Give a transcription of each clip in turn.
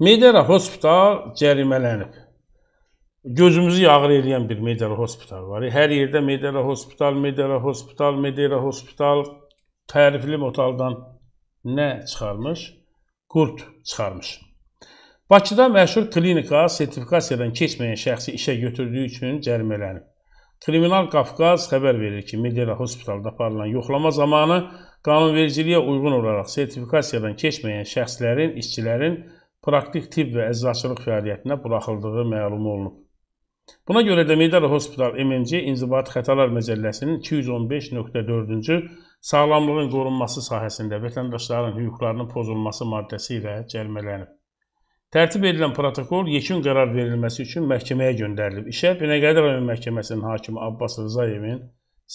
Meydara hospital cərimələnib. Gözümüzü yağır eləyən bir Meydara hospital var. Hər yerdə Meydara hospital, Meydara hospital, Meydara hospital tərifli motaldan nə çıxarmış? Qurd çıxarmış. Bakıda məşhur klinika sertifikasiyadan keçməyən şəxsi işə götürdüyü üçün cərimələnib. Kriminal Qafqaz xəbər verir ki, Meydara hospitalda aparılan yoxlama zamanı qanunvericiliyə uyğun olaraq sertifikasiyadan keçməyən şəxslərin, işçilərin praktik tibb və əczaçılıq fəaliyyətinə buraxıldığı məlum olunub. Buna görə də Meydar Hospital MMC İnzibati Xətalar Məcəlləsinin 215.4-cü sağlamlığın qorunması sahəsində vətəndaşların hüquqlarının pozulması maddəsi ilə cəlmələnib. Tərtib edilən protokol yekun qərar verilməsi üçün məhkəməyə göndərilib. İşə Binəqədi rayon məhkəməsinin hakimi Abbas Rızayevin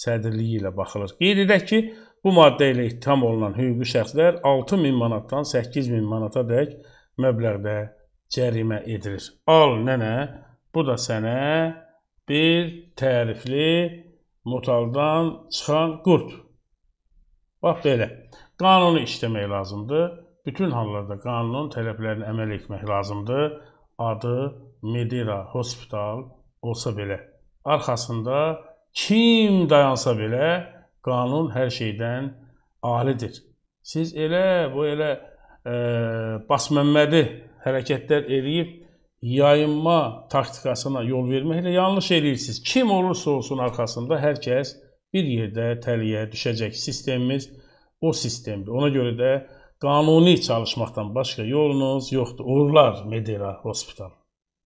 sədrliyi ilə baxılır. Qeyd edək ki, bu maddə ilə ittiham olunan hüquqi şəxslər 6 min manatdan 8 min manata dək məbləğdə cərimə edilir. Al nənə, bu da sənə bir tərifli mutaldan çıxan qurd. Bax belə. Qanunu işləmək lazımdır. Bütün hallarda qanunun tələblərinə əməl etmək lazımdır. Adı Medira Hospital olsa belə. Arxasında kim dayansa belə qanun hər şeydən alidir. Siz elə, bu elə Basməmmədi hərəkətlər eləyib yayınma taktikasına yol verməklə yanlış eləyirsiniz. Kim olursa olsun arxasında hər kəs bir yerdə təliyə düşəcək sistemimiz o sistemdir. Ona görə də qanuni çalışmaqdan başqa yolunuz yoxdur. Uğurlar Medera Hospital.